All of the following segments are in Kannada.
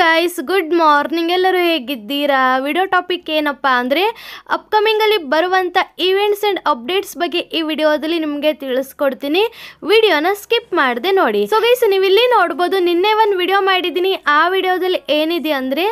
ಗೈಸ್ ಗಾಯ್ಸ್ ಗುಡ್ ಮಾರ್ನಿಂಗ್ ಎಲ್ಲರೂ ಹೇಗಿದ್ದೀರಾ ವಿಡಿಯೋ ಟಾಪಿಕ್ ಏನಪ್ಪ ಅಂದರೆ ಅಪ್ಕಮಿಂಗಲ್ಲಿ ಬರುವಂಥ ಈವೆಂಟ್ಸ್ ಆ್ಯಂಡ್ ಅಪ್ಡೇಟ್ಸ್ ಬಗ್ಗೆ ಈ ವಿಡಿಯೋದಲ್ಲಿ ನಿಮಗೆ ತಿಳಿಸ್ಕೊಡ್ತೀನಿ ವಿಡಿಯೋನ ಸ್ಕಿಪ್ ಮಾಡದೆ ನೋಡಿ ಸೊ ಗೈಸ್ ನೀವು ಇಲ್ಲಿ ನೋಡ್ಬೋದು ನಿನ್ನೆ ಒಂದು ವಿಡಿಯೋ ಮಾಡಿದ್ದೀನಿ ಆ ವಿಡಿಯೋದಲ್ಲಿ ಏನಿದೆ ಅಂದರೆ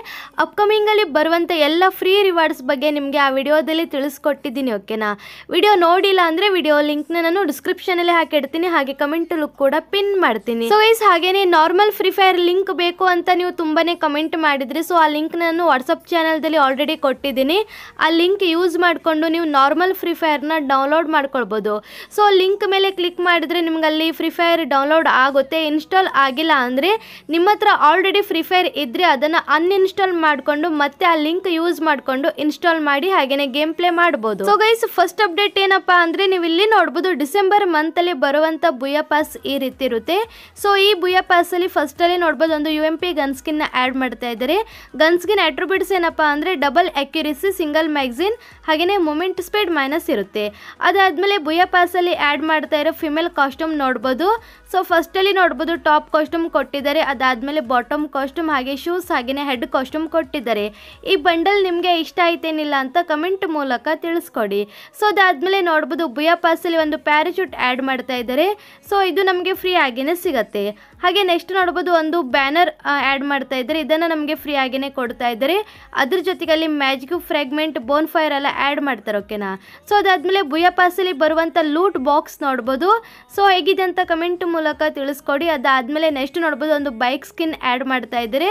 ಅಪ್ಕಮಿಂಗಲ್ಲಿ ಬರುವಂಥ ಎಲ್ಲ ಫ್ರೀ ರಿವಾರ್ಡ್ಸ್ ಬಗ್ಗೆ ನಿಮಗೆ ಆ ವಿಡಿಯೋದಲ್ಲಿ ತಿಳಿಸ್ಕೊಟ್ಟಿದ್ದೀನಿ ಓಕೆನಾ ವಿಡಿಯೋ ನೋಡಿಲ್ಲ ಅಂದರೆ ವಿಡಿಯೋ ಲಿಂಕ್ನ ನಾನು ಡಿಸ್ಕ್ರಿಪ್ಷನಲ್ಲಿ ಹಾಕಿಡ್ತೀನಿ ಹಾಗೆ ಕಮೆಂಟಲ್ಲೂ ಕೂಡ ಪಿನ್ ಮಾಡ್ತೀನಿ ಸೊ ಗೈಸ್ ಹಾಗೇನೇ ನಾರ್ಮಲ್ ಫ್ರೀ ಫೈರ್ ಲಿಂಕ್ ಬೇಕು ಅಂತ ನೀವು ತುಂಬಾ ಕಮೆಂಟ್ ಮಾಡಿದ್ರೆ ಸೊ ಆ ಲಿಂಕ್ ನಾನು ವಾಟ್ಸಪ್ ಚಾನಲ್ದಲ್ಲಿ ಆಲ್ರೆಡಿ ಕೊಟ್ಟಿದ್ದೀನಿ ಆ ಲಿಂಕ್ ಯೂಸ್ ಮಾಡಿಕೊಂಡು ನೀವು ನಾರ್ಮಲ್ ಫ್ರೀ ಫೈರ್ನ ಡೌನ್ಲೋಡ್ ಮಾಡ್ಕೊಳ್ಬೋದು ಸೊ ಲಿಂಕ್ ಮೇಲೆ ಕ್ಲಿಕ್ ಮಾಡಿದರೆ ನಿಮ್ಗೆ ಅಲ್ಲಿ ಫ್ರೀ ಫೈರ್ ಡೌನ್ಲೋಡ್ ಆಗುತ್ತೆ ಇನ್ಸ್ಟಾಲ್ ಆಗಿಲ್ಲ ಅಂದರೆ ನಿಮ್ಮ ಹತ್ರ ಆಲ್ರೆಡಿ ಫ್ರೀ ಫೈರ್ ಇದ್ದರೆ ಅದನ್ನು ಅನ್ಇನ್ಸ್ಟಾಲ್ ಮಾಡಿಕೊಂಡು ಮತ್ತೆ ಆ ಲಿಂಕ್ ಯೂಸ್ ಮಾಡಿಕೊಂಡು ಇನ್ಸ್ಟಾಲ್ ಮಾಡಿ ಹಾಗೆಯೇ ಗೇಮ್ ಪ್ಲೇ ಮಾಡ್ಬೋದು ಸೊ ಗೈಸ್ ಫಸ್ಟ್ ಅಪ್ಡೇಟ್ ಏನಪ್ಪಾ ಅಂದರೆ ನೀವು ಇಲ್ಲಿ ನೋಡ್ಬೋದು ಡಿಸೆಂಬರ್ ಮಂತಲ್ಲಿ ಬರುವಂತ ಬುಯ ಪಾಸ್ ಈ ರೀತಿ ಇರುತ್ತೆ ಸೊ ಈ ಬುಯ ಫಸ್ಟ್ ಫಸ್ಟಲ್ಲಿ ನೋಡ್ಬೋದು ಒಂದು ಯು ಎಂ ಪಿ ಗನ್ಸ್ಕಿನ್ನ ಆ್ಯಡ್ ಮಾಡ್ತಾ ಇದ್ದಾರೆ ಗನ್ಸ್ಗಿನ ಅಟ್ರಿಬ್ಯೂಟ್ಸ್ ಏನಪ್ಪ ಅಂದರೆ ಡಬಲ್ ಅಕ್ಯುರೆಸಿ ಸಿಂಗಲ್ ಮ್ಯಾಗ್ಝಿನ್ ಹಾಗೆಯೇ ಮೂಮೆಂಟ್ ಸ್ಪೀಡ್ ಮೈನಸ್ ಇರುತ್ತೆ ಅದಾದಮೇಲೆ ಬುಯ ಪಾಸಲ್ಲಿ ಆ್ಯಡ್ ಮಾಡ್ತಾ ಇರೋ ಫಿಮೇಲ್ ಕಾಸ್ಟ್ಯೂಮ್ ನೋಡ್ಬೋದು ಸೊ ಫಸ್ಟಲ್ಲಿ ನೋಡ್ಬೋದು ಟಾಪ್ ಕಾಸ್ಟ್ಯೂಮ್ ಕೊಟ್ಟಿದ್ದಾರೆ ಅದಾದಮೇಲೆ ಬಾಟಮ್ ಕಾಸ್ಟ್ಯೂಮ್ ಹಾಗೆ ಶೂಸ್ ಹಾಗೆಯೇ ಹೆಡ್ ಕಾಸ್ಟ್ಯೂಮ್ ಕೊಟ್ಟಿದ್ದಾರೆ ಈ ಬಂಡಲ್ ನಿಮಗೆ ಇಷ್ಟ ಆಯ್ತೇನಿಲ್ಲ ಅಂತ ಕಮೆಂಟ್ ಮೂಲಕ ತಿಳಿಸ್ಕೊಡಿ ಸೊ ಅದಾದಮೇಲೆ ನೋಡ್ಬೋದು ಬುಯ ಪಾಸಲ್ಲಿ ಒಂದು ಪ್ಯಾರಾಶೂಟ್ ಆ್ಯಡ್ ಮಾಡ್ತಾ ಇದ್ದಾರೆ ಸೊ ಇದು ನಮಗೆ ಫ್ರೀ ಆಗಿಯೇ ಸಿಗತ್ತೆ ಹಾಗೆ ನೆಕ್ಸ್ಟ್ ನೋಡ್ಬೋದು ಒಂದು ಬ್ಯಾನರ್ ಆ್ಯಡ್ ಮಾಡ್ತಾ ಇದ್ದಾರೆ ಇದನ್ನು ನಮಗೆ ಫ್ರೀ ಆಗಿಯೇ ಕೊಡ್ತಾ ಇದ್ದಾರೆ ಅದ್ರ ಜೊತೆಗೆ ಅಲ್ಲಿ ಮ್ಯಾಜಿಕ್ ಫ್ರಾಗ್ಮೆಂಟ್ ಬೋನ್ ಫೈರ್ ಎಲ್ಲ ಆ್ಯಡ್ ಮಾಡ್ತಾರೆ ಓಕೆನಾ ಸೊ ಅದಾದಮೇಲೆ ಪಾಸ್ ಪಾಸಲ್ಲಿ ಬರುವಂಥ ಲೂಟ್ ಬಾಕ್ಸ್ ನೋಡ್ಬೋದು ಸೊ ಹೇಗಿದೆ ಅಂತ ಕಮೆಂಟ್ ಮೂಲಕ ತಿಳಿಸ್ಕೊಡಿ ಅದಾದಮೇಲೆ ನೆಕ್ಸ್ಟ್ ನೋಡ್ಬೋದು ಒಂದು ಬೈಕ್ ಸ್ಕಿನ್ ಆ್ಯಡ್ ಮಾಡ್ತಾ ಇದ್ದಾರೆ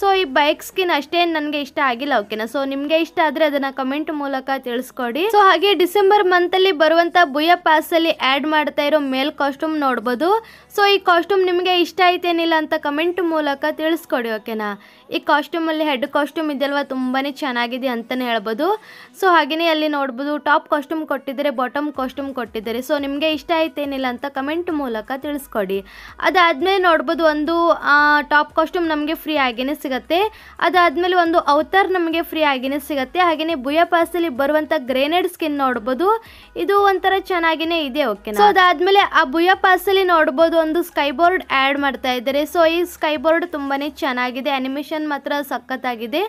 ಸೊ ಈ ಬೈಕ್ ಸ್ಕಿನ್ ಅಷ್ಟೇ ನನಗೆ ಇಷ್ಟ ಆಗಿಲ್ಲ ಓಕೆನಾ ಸೊ ನಿಮಗೆ ಇಷ್ಟ ಆದರೆ ಅದನ್ನು ಕಮೆಂಟ್ ಮೂಲಕ ತಿಳಿಸ್ಕೊಡಿ ಸೊ ಹಾಗೆ ಡಿಸೆಂಬರ್ ಮಂತಲ್ಲಿ ಬರುವಂಥ ಪಾಸ್ ಅಲ್ಲಿ ಆ್ಯಡ್ ಮಾಡ್ತಾ ಇರೋ ಮೇಲ್ ಕಾಸ್ಟ್ಯೂಮ್ ನೋಡ್ಬೋದು ಸೊ ಈ ಕಾಸ್ಟ್ಯೂಮ್ ನಿಮಗೆ ಇಷ್ಟ ಇಷ್ಟ ಆಯ್ತೇನಿಲ್ಲ ಅಂತ ಕಮೆಂಟ್ ಮೂಲಕ ತಿಳಿಸ್ಕೊಡಿ ಓಕೆನಾ ಈ ಕಾಸ್ಟ್ಯೂಮಲ್ಲಿ ಹೆಡ್ ಕಾಸ್ಟ್ಯೂಮ್ ಇದೆಯಲ್ವ ತುಂಬಾ ಚೆನ್ನಾಗಿದೆ ಅಂತಲೇ ಹೇಳ್ಬೋದು ಸೊ ಹಾಗೆಯೇ ಅಲ್ಲಿ ನೋಡ್ಬೋದು ಟಾಪ್ ಕಾಸ್ಟ್ಯೂಮ್ ಕೊಟ್ಟಿದ್ರೆ ಬಾಟಮ್ ಕಾಸ್ಟ್ಯೂಮ್ ಕೊಟ್ಟಿದ್ದಾರೆ ಸೊ ನಿಮಗೆ ಇಷ್ಟ ಆಯ್ತೇನಿಲ್ಲ ಅಂತ ಕಮೆಂಟ್ ಮೂಲಕ ತಿಳಿಸ್ಕೊಡಿ ಅದಾದಮೇಲೆ ನೋಡ್ಬೋದು ಒಂದು ಟಾಪ್ ಕಾಸ್ಟ್ಯೂಮ್ ನಮಗೆ ಫ್ರೀ ಆಗಿಯೇ ಸಿಗುತ್ತೆ ಅದಾದಮೇಲೆ ಒಂದು ಔತರ್ ನಮಗೆ ಫ್ರೀ ಆಗಿಯೇ ಸಿಗುತ್ತೆ ಹಾಗೆಯೇ ಬುಯ ಪಾಸಲ್ಲಿ ಬರುವಂಥ ಗ್ರೇನೇಡ್ ಸ್ಕಿನ್ ನೋಡ್ಬೋದು ಇದು ಒಂಥರ ಚೆನ್ನಾಗಿಯೇ ಇದೆ ಓಕೆ ಸೊ ಅದಾದಮೇಲೆ ಆ ಬುಯ ಪಾಸಲ್ಲಿ ನೋಡ್ಬೋದು ಒಂದು ಸ್ಕೈಬೋರ್ಡ್ ಆ್ಯಡ್ ಮಾಡ್ತಾ ಇದ್ದಾರೆ ಸೊ ಈ ಸ್ಕೈ ಬೋರ್ಡ್ ತುಂಬಾ ಚೆನ್ನಾಗಿದೆ ಆ್ಯನಿಮೇಷನ್ ಮಾತ್ರ ಸಖತ್ತಾಗಿದೆ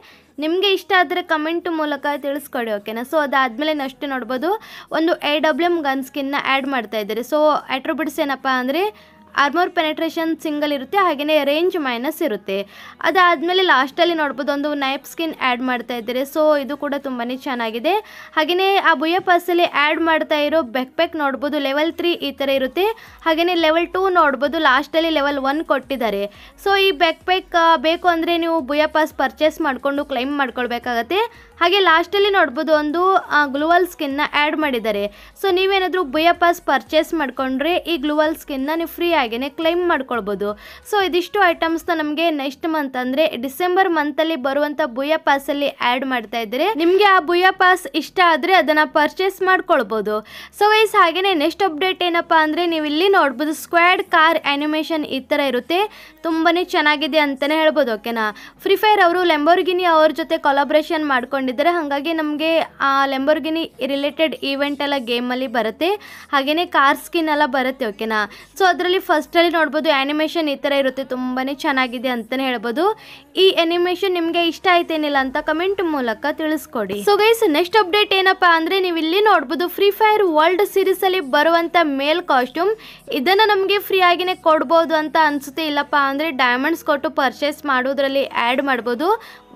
ನಿಮಗೆ ಇಷ್ಟ ಆದರೆ ಕಮೆಂಟ್ ಮೂಲಕ ತಿಳಿಸ್ಕೊಡಿ ಓಕೆನಾ ಸೊ ಅದಾದಮೇಲೆ ನೆಕ್ಸ್ಟ್ ನೋಡ್ಬೋದು ಒಂದು ಎ ಡಬ್ಲ್ಯೂ ಎಮ್ ಗನ್ ನ ಆ್ಯಡ್ ಮಾಡ್ತಾ ಇದ್ದಾರೆ ಸೊ ಆಟ್ರೋಬಿಟ್ಸ್ ಏನಪ್ಪ ಅಂದರೆ ಆರ್ಮೋರ್ ಪೆನೆಟ್ರೇಷನ್ ಸಿಂಗಲ್ ಇರುತ್ತೆ ಹಾಗೆಯೇ ರೇಂಜ್ ಮೈನಸ್ ಇರುತ್ತೆ ಅದಾದಮೇಲೆ ಲಾಸ್ಟಲ್ಲಿ ನೋಡ್ಬೋದು ಒಂದು ನೈಪ್ ಸ್ಕಿನ್ ಆ್ಯಡ್ ಮಾಡ್ತಾ ಇದ್ದಾರೆ ಸೊ ಇದು ಕೂಡ ತುಂಬಾ ಚೆನ್ನಾಗಿದೆ ಹಾಗೆಯೇ ಆ ಬುಯ ಪಾಸಲ್ಲಿ ಆ್ಯಡ್ ಮಾಡ್ತಾ ಇರೋ ಬೆಕ್ ಪ್ಯಾಕ್ ನೋಡ್ಬೋದು ಲೆವೆಲ್ ತ್ರೀ ಈ ಥರ ಇರುತ್ತೆ ಹಾಗೆಯೇ ಲೆವೆಲ್ ಟೂ ನೋಡ್ಬೋದು ಲಾಸ್ಟಲ್ಲಿ ಲೆವೆಲ್ ಒನ್ ಕೊಟ್ಟಿದ್ದಾರೆ ಸೊ ಈ ಬೆಕ್ ಪ್ಯಾಕ್ ಬೇಕು ಅಂದರೆ ನೀವು ಬುಯ ಪಾಸ್ ಪರ್ಚೇಸ್ ಮಾಡಿಕೊಂಡು ಕ್ಲೈಮ್ ಮಾಡ್ಕೊಳ್ಬೇಕಾಗತ್ತೆ ಹಾಗೆ ಲಾಸ್ಟಲ್ಲಿ ನೋಡ್ಬೋದು ಒಂದು ಗ್ಲೂವಲ್ ಸ್ಕಿನ್ನ ಆ್ಯಡ್ ಮಾಡಿದ್ದಾರೆ ಸೊ ನೀವೇನಾದರೂ ಬುಯ ಪಾಸ್ ಪರ್ಚೇಸ್ ಮಾಡಿಕೊಂಡ್ರೆ ಈ ಗ್ಲೂವಲ್ ಸ್ಕಿನ್ನ ನೀವು ಫ್ರೀ ಹಾಗೆಯೇ ಕ್ಲೈಮ್ ಮಾಡ್ಕೊಳ್ಬೋದು ಸೊ ಇದಿಷ್ಟು ಐಟಮ್ಸ್ನ ನಮಗೆ ನೆಕ್ಸ್ಟ್ ಮಂತ್ ಅಂದರೆ ಡಿಸೆಂಬರ್ ಮಂತಲ್ಲಿ ಬರುವಂಥ ಬುಯ ಪಾಸಲ್ಲಿ ಆ್ಯಡ್ ಮಾಡ್ತಾ ಇದ್ದಾರೆ ನಿಮಗೆ ಆ ಬುಯ ಪಾಸ್ ಇಷ್ಟ ಆದರೆ ಅದನ್ನು ಪರ್ಚೇಸ್ ಮಾಡ್ಕೊಳ್ಬೋದು ಸೊ ವೈಸ್ ಹಾಗೆಯೇ ನೆಕ್ಸ್ಟ್ ಅಪ್ಡೇಟ್ ಏನಪ್ಪ ಅಂದರೆ ನೀವು ಇಲ್ಲಿ ನೋಡ್ಬೋದು ಸ್ಕ್ವಾಡ್ ಕಾರ್ ಆ್ಯನಿಮೇಷನ್ ಈ ಥರ ಇರುತ್ತೆ ತುಂಬಾ ಚೆನ್ನಾಗಿದೆ ಅಂತಲೇ ಹೇಳ್ಬೋದು ಓಕೆನಾ ಫ್ರೀ ಫೈರ್ ಅವರು ಲೆಂಬೋರ್ಗಿನಿ ಅವ್ರ ಜೊತೆ ಕೊಲಾಬ್ರೇಷನ್ ಮಾಡ್ಕೊಂಡಿದ್ದಾರೆ ಹಾಗಾಗಿ ನಮಗೆ ಆ ಲೆಂಬೋರ್ಗಿನಿ ರಿಲೇಟೆಡ್ ಈವೆಂಟ್ ಎಲ್ಲ ಗೇಮಲ್ಲಿ ಬರುತ್ತೆ ಹಾಗೆಯೇ ಕಾರ್ ಸ್ಕಿನ್ ಎಲ್ಲ ಬರುತ್ತೆ ಓಕೆನಾ ಸೊ ಅದರಲ್ಲಿ ಫಸ್ಟಲ್ಲಿ ನೋಡ್ಬೋದು ಆ್ಯನಿಮೇಷನ್ ಈ ಥರ ಇರುತ್ತೆ ತುಂಬಾ ಚೆನ್ನಾಗಿದೆ ಅಂತಲೇ ಹೇಳ್ಬೋದು ಈ ಆ್ಯನಿಮೇಷನ್ ನಿಮಗೆ ಇಷ್ಟ ಆಯ್ತೇನಿಲ್ಲ ಅಂತ ಕಮೆಂಟ್ ಮೂಲಕ ತಿಳಿಸ್ಕೊಡಿ ಸೊ ಗೈಸ್ ನೆಕ್ಸ್ಟ್ ಅಪ್ಡೇಟ್ ಏನಪ್ಪಾ ಅಂದರೆ ನೀವು ಇಲ್ಲಿ ನೋಡ್ಬೋದು ಫ್ರೀ ಫೈರ್ ವರ್ಲ್ಡ್ ಸೀರೀಸಲ್ಲಿ ಬರುವಂಥ ಮೇಲ್ ಕಾಸ್ಟ್ಯೂಮ್ ಇದನ್ನು ನಮಗೆ ಫ್ರೀ ಆಗಿನೇ ಕೊಡ್ಬೋದು ಅಂತ ಅನಿಸುತ್ತೆ ಇಲ್ಲಪ್ಪ ಅಂದರೆ ಡೈಮಂಡ್ಸ್ ಕೊಟ್ಟು ಪರ್ಚೇಸ್ ಮಾಡೋದ್ರಲ್ಲಿ ಆ್ಯಡ್ ಮಾಡ್ಬೋದು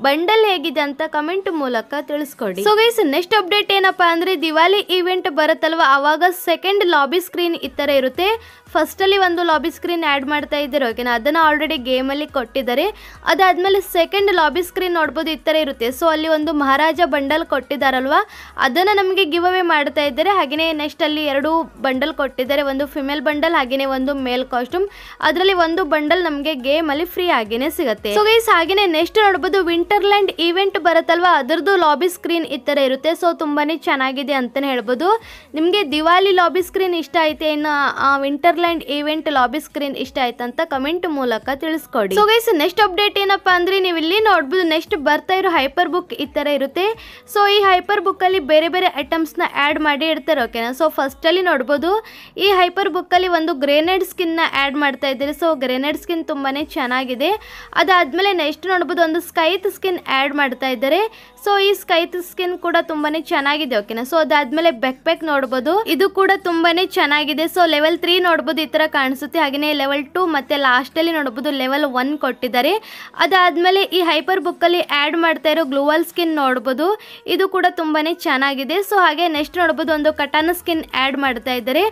ಬಂಡಲ್ ಹೇಗಿದೆ ಅಂತ ಕಮೆಂಟ್ ಮೂಲಕ ತಿಳಿಸ್ಕೊಡಿ ಸೊ ಗೈಸ್ ನೆಕ್ಸ್ಟ್ ಅಪ್ಡೇಟ್ ಏನಪ್ಪಾ ಅಂದರೆ ದಿವಾಲಿ ಈವೆಂಟ್ ಬರುತ್ತಲ್ವ ಆವಾಗ ಸೆಕೆಂಡ್ ಲಾಬಿ ಸ್ಕ್ರೀನ್ ಈ ಥರ ಇರುತ್ತೆ ಫಸ್ಟಲ್ಲಿ ಒಂದು ಲಾಬಿ ಸ್ಕ್ರೀನ್ ಆ್ಯಡ್ ಮಾಡ್ತಾ ಇದ್ದಾರೆ ಓಕೆನಾ ಅದನ್ನು ಆಲ್ರೆಡಿ ಗೇಮಲ್ಲಿ ಕೊಟ್ಟಿದ್ದಾರೆ ಅದಾದಮೇಲೆ ಸೆಕೆಂಡ್ ಲಾಬಿ ಸ್ಕ್ರೀನ್ ನೋಡ್ಬೋದು ಈ ಥರ ಇರುತ್ತೆ ಸೊ ಅಲ್ಲಿ ಒಂದು ಮಹಾರಾಜ ಬಂಡಲ್ ಕೊಟ್ಟಿದ್ದಾರಲ್ವ ಅದನ್ನು ನಮಗೆ ಗಿವ್ ಅವೇ ಮಾಡ್ತಾ ಇದ್ದಾರೆ ಹಾಗೆಯೇ ನೆಕ್ಸ್ಟ್ ಅಲ್ಲಿ ಎರಡು ಬಂಡಲ್ ಕೊಟ್ಟಿದ್ದಾರೆ ಒಂದು ಫಿಮೇಲ್ ಬಂಡಲ್ ಹಾಗೆಯೇ ಒಂದು ಮೇಲ್ ಕಾಸ್ಟ್ಯೂಮ್ ಅದರಲ್ಲಿ ಒಂದು ಬಂಡಲ್ ನಮಗೆ ಗೇಮ್ ಅಲ್ಲಿ ಫ್ರೀ ಆಗಿನೇ ಸಿಗುತ್ತೆ ಸೊ ಗೈಸ್ ಹಾಗೆಯೇ ನೆಕ್ಸ್ಟ್ ನೋಡ್ಬೋದು ವಿಂಟರ್ಲ್ಯಾಂಡ್ ಈವೆಂಟ್ ಬರುತ್ತಲ್ವ ಅದರದ್ದು ಲಾಬಿ ಸ್ಕ್ರೀನ್ ಈ ಥರ ಇರುತ್ತೆ ಸೊ ತುಂಬಾ ಚೆನ್ನಾಗಿದೆ ಅಂತಲೇ ಹೇಳ್ಬೋದು ನಿಮಗೆ ದಿವಾಲಿ ಲಾಬಿ ಸ್ಕ್ರೀನ್ ಇಷ್ಟ ಐತೆ ಇನ್ನು winter land event lobby screen ಇಷ್ಟ ಆಯ್ತಂತ ಕಮೆಂಟ್ ಮೂಲಕ ತಿಳಿಸ್ಕೊಡಿ ಸೊ ಗೈಸ್ ನೆಕ್ಸ್ಟ್ ಅಪ್ಡೇಟ್ ಏನಪ್ಪಾ ಅಂದ್ರೆ ನೀವು ಇಲ್ಲಿ ನೋಡ್ಬೋದು ನೆಕ್ಸ್ಟ್ ಬರ್ತಾ ಇರೋ ಹೈಪರ್ ಬುಕ್ ಈ ತರ ಇರುತ್ತೆ ಸೊ ಈ ಹೈಪರ್ ಬುಕ್ ಅಲ್ಲಿ ಬೇರೆ ಬೇರೆ ಐಟಮ್ಸ್ ನ ಆಡ್ ಮಾಡಿ ಇಡ್ತಾರೆ ಓಕೆನಾ ಸೊ ಫಸ್ಟ್ ಅಲ್ಲಿ ನೋಡ್ಬೋದು ಈ ಹೈಪರ್ ಬುಕ್ ಅಲ್ಲಿ ಒಂದು ಗ್ರೇನೇಡ್ ಸ್ಕಿನ್ ನ ಆಡ್ ಮಾಡ್ತಾ ಇದ್ದಾರೆ ಸೊ ಗ್ರೇನೇಡ್ ಸ್ಕಿನ್ ತುಂಬಾನೇ ಚೆನ್ನಾಗಿದೆ ಅದಾದ್ಮೇಲೆ ನೆಕ್ಸ್ಟ್ ನೋಡ್ಬೋದು ಒಂದು ಸ್ಕೈತ್ ಸ್ಕಿನ್ ಆಡ್ ಮಾಡ್ತಾ ಇದ್ದಾರೆ ಸೊ ಈ ಸ್ಕೈತ್ ಸ್ಕಿನ್ ಕೂಡ ತುಂಬಾನೇ ಚೆನ್ನಾಗಿದೆ ಓಕೆನಾ ಸೊ ಅದಾದ್ಮೇಲೆ ಬೆಕ್ ಬೆಕ್ ನೋಡ್ಬೋದು ಇದು ಕೂಡ ತುಂಬಾನೇ ಚೆನ್ನಾಗಿದೆ ಸೊ ಲೆವೆಲ್ ತ್ರೀ ನೋಡ್ಬೋದು ನೋಡಬಹುದು ಈ ತರ ಕಾಣಿಸುತ್ತೆ ಹಾಗೆ ಲೆವೆಲ್ ಟು ಲಾಸ್ಟ್ ಅಲ್ಲಿ ನೋಡಬಹುದು ಲೆವೆಲ್ ಒನ್ ಕೊಟ್ಟಿದ್ದಾರೆ ಅದಾದ್ಮೇಲೆ ಈ ಹೈಪರ್ ಬುಕ್ ಅಲ್ಲಿ ಆಡ್ ಮಾಡ್ತಾ ಇರೋ ಗ್ಲೋವಲ್ ಸ್ಕಿನ್ ನೋಡಬಹುದು ಇದು ಕೂಡ ತುಂಬಾನೇ ಚೆನ್ನಾಗಿದೆ ಸೊ ಹಾಗೆ ನೆಕ್ಸ್ಟ್ ನೋಡಬಹುದು ಒಂದು ಕಟಾನ ಸ್ಕಿನ್ ಆ್ಯಡ್ ಮಾಡ್ತಾ ಇದ್ದಾರೆ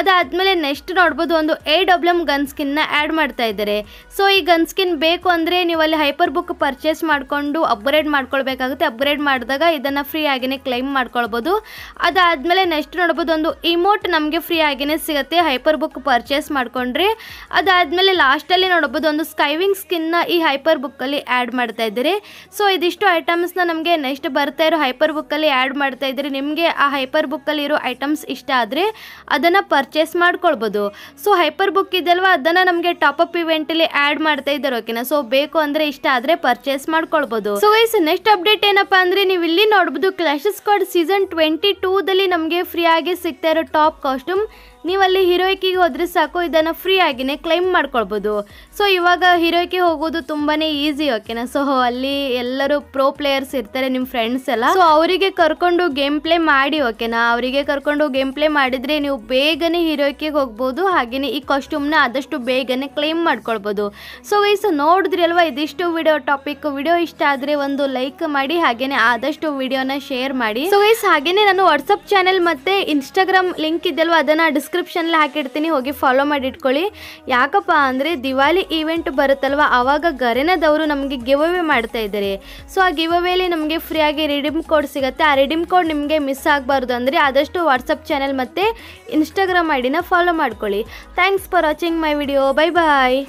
ಅದಾದ್ಮೇಲೆ ನೆಕ್ಸ್ಟ್ ನೋಡಬಹುದು ಒಂದು ಎ ಡಬ್ಲ್ಯೂ ಎಮ್ ಗನ್ ನ ಆಡ್ ಮಾಡ್ತಾ ಇದ್ದಾರೆ ಸೊ ಈ ಗನ್ ಸ್ಕಿನ್ ಬೇಕು ಅಂದ್ರೆ ನೀವು ಅಲ್ಲಿ ಹೈಪರ್ ಬುಕ್ ಪರ್ಚೇಸ್ ಮಾಡಿಕೊಂಡು ಅಪ್ಗ್ರೇಡ್ ಮಾಡ್ಕೊಳ್ಬೇಕಾಗುತ್ತೆ ಅಪ್ಗ್ರೇಡ್ ಮಾಡಿದಾಗ ಇದನ್ನ ಫ್ರೀ ಆಗಿನೇ ಕ್ಲೈಮ್ ಮಾಡ್ಕೊಳ್ಬಹುದು ಅದಾದ್ಮೇಲೆ ನೆಕ್ಸ್ಟ್ ನೋಡಬಹುದು ಒಂದು ಇಮೋಟ್ ನಮಗೆ ಫ್ರೀ ಆಗಿನೇ ಸಿಗುತ್ತೆ ಹೈಪರ್ ಬುಕ್ ಬುಕ್ ಪರ್ಚೇಸ್ ಮಾಡ್ಕೊಂಡ್ರಿ ಅದಾದಮೇಲೆ ಲಾಸ್ಟಲ್ಲಿ ನೋಡಬಹುದು ಒಂದು ಸ್ಕೈವಿಂಗ್ ಸ್ಕಿನ್ನ ಈ ಹೈಪರ್ ಬುಕ್ಕಲ್ಲಿ ಆ್ಯಡ್ ಮಾಡ್ತಾ ಇದ್ದೀರಿ ಸೊ ಇದಿಷ್ಟು ಐಟಮ್ಸ್ನ ನಮಗೆ ನೆಕ್ಸ್ಟ್ ಬರ್ತಾ ಇರೋ ಹೈಪರ್ ಬುಕ್ಕಲ್ಲಿ ಆ್ಯಡ್ ಮಾಡ್ತಾ ಇದ್ದೀರಿ ನಿಮಗೆ ಆ ಹೈಪರ್ ಬುಕ್ಕಲ್ಲಿ ಇರೋ ಐಟಮ್ಸ್ ಇಷ್ಟ ಆದರೆ ಅದನ್ನು ಪರ್ಚೇಸ್ ಮಾಡ್ಕೊಳ್ಬೋದು ಸೊ ಹೈಪರ್ ಬುಕ್ ಇದೆಯಲ್ವಾ ಅದನ್ನು ನಮಗೆ ಟಾಪ್ ಅಪ್ ಇವೆಂಟಲ್ಲಿ ಆ್ಯಡ್ ಮಾಡ್ತಾ ಇದ್ದಾರೆ ಓಕೆನಾ ಸೊ ಬೇಕು ಅಂದರೆ ಇಷ್ಟ ಆದರೆ ಪರ್ಚೇಸ್ ಮಾಡ್ಕೊಳ್ಬೋದು ಸೊ ವೈಸ್ ನೆಕ್ಸ್ಟ್ ಅಪ್ಡೇಟ್ ಏನಪ್ಪಾ ಅಂದರೆ ನೀವು ಇಲ್ಲಿ ನೋಡ್ಬೋದು ಕ್ಲಾಶ್ ಸ್ಕ್ವಾಡ್ ಸೀಸನ್ ಟ್ವೆಂಟಿ ಟೂದಲ್ಲಿ ನಮಗೆ ಫ್ರೀ ಆಗಿ ಸಿಗ್ತಾ ಇರೋ ಟಾಪ್ ಕಾಸ್ಟ್ಯೂಮ್ ನೀವಲ್ಲಿ ಹೀರೋಯಿಕಿಗೆ ಹೋದ್ರೆ ಸಾಕು ಇದನ್ನ ಫ್ರೀ ಆಗಿನೇ ಕ್ಲೈಮ್ ಮಾಡ್ಕೊಳ್ಬಹುದು ಸೊ ಇವಾಗ ಹೀರೋಕೆ ಹೋಗೋದು ತುಂಬಾನೇ ಈಸಿ ಓಕೆನಾ ಸೊ ಅಲ್ಲಿ ಎಲ್ಲರೂ ಪ್ರೊ ಪ್ಲೇಯರ್ಸ್ ಇರ್ತಾರೆ ನಿಮ್ಮ ಫ್ರೆಂಡ್ಸ್ ಎಲ್ಲ ಸೊ ಅವರಿಗೆ ಕರ್ಕೊಂಡು ಗೇಮ್ ಪ್ಲೇ ಮಾಡಿ ಓಕೆನಾ ಅವರಿಗೆ ಕರ್ಕೊಂಡು ಗೇಮ್ ಪ್ಲೇ ಮಾಡಿದ್ರೆ ನೀವು ಬೇಗನೆ ಹೀರೋಕ್ಕೆ ಹೋಗ್ಬೋದು ಹಾಗೆಯೇ ಈ ಕಾಸ್ಟ್ಯೂಮ್ನ ಆದಷ್ಟು ಬೇಗನೆ ಕ್ಲೈಮ್ ಮಾಡ್ಕೊಳ್ಬಹುದು ಸೊ ವೈಸ್ ನೋಡಿದ್ರಿ ಅಲ್ವಾ ಇದಿಷ್ಟು ವಿಡಿಯೋ ಟಾಪಿಕ್ ವಿಡಿಯೋ ಇಷ್ಟ ಆದ್ರೆ ಒಂದು ಲೈಕ್ ಮಾಡಿ ಹಾಗೇನೆ ಆದಷ್ಟು ವಿಡಿಯೋನ ಶೇರ್ ಮಾಡಿ ಸೊ ವೈಸ್ ಹಾಗೆಯೇ ನಾನು ವಾಟ್ಸಪ್ ಚಾನೆಲ್ ಮತ್ತೆ ಇನ್ಸ್ಟಾಗ್ರಾಮ್ ಲಿಂಕ್ ಇದೆಯಲ್ವಾ ಅದನ್ನ ಡಿಸ್ಕ್ರಿಪ್ಷನ್ ಹಾಕಿರ್ತೀನಿ ಹೋಗಿ ಫಾಲೋ ಮಾಡಿ ಇಟ್ಕೊಳ್ಳಿ ಯಾಕಪ್ಪ ಅಂದರೆ ದಿವಾಲಿ ಈವೆಂಟ್ ಬರುತ್ತಲ್ವ ಆವಾಗ ಗರೆನದವರು ನಮಗೆ ಗಿವ್ ಅವೇ ಮಾಡ್ತಾ ಇದ್ದಾರೆ ಸೊ ಆ ಗಿವ್ ಅವೇಲಿ ನಮಗೆ ಫ್ರೀಯಾಗಿ ರಿಡಿಮ್ ಕೋಡ್ ಸಿಗುತ್ತೆ ಆ ರಿಡಿಮ್ ಕೋಡ್ ನಿಮಗೆ ಮಿಸ್ ಆಗಬಾರ್ದು ಅಂದರೆ ಆದಷ್ಟು ವಾಟ್ಸಪ್ ಚಾನೆಲ್ ಮತ್ತು ಇನ್ಸ್ಟಾಗ್ರಾಮ್ ಐಡಿನ ಫಾಲೋ ಮಾಡ್ಕೊಳ್ಳಿ thanks for watching my video bye bye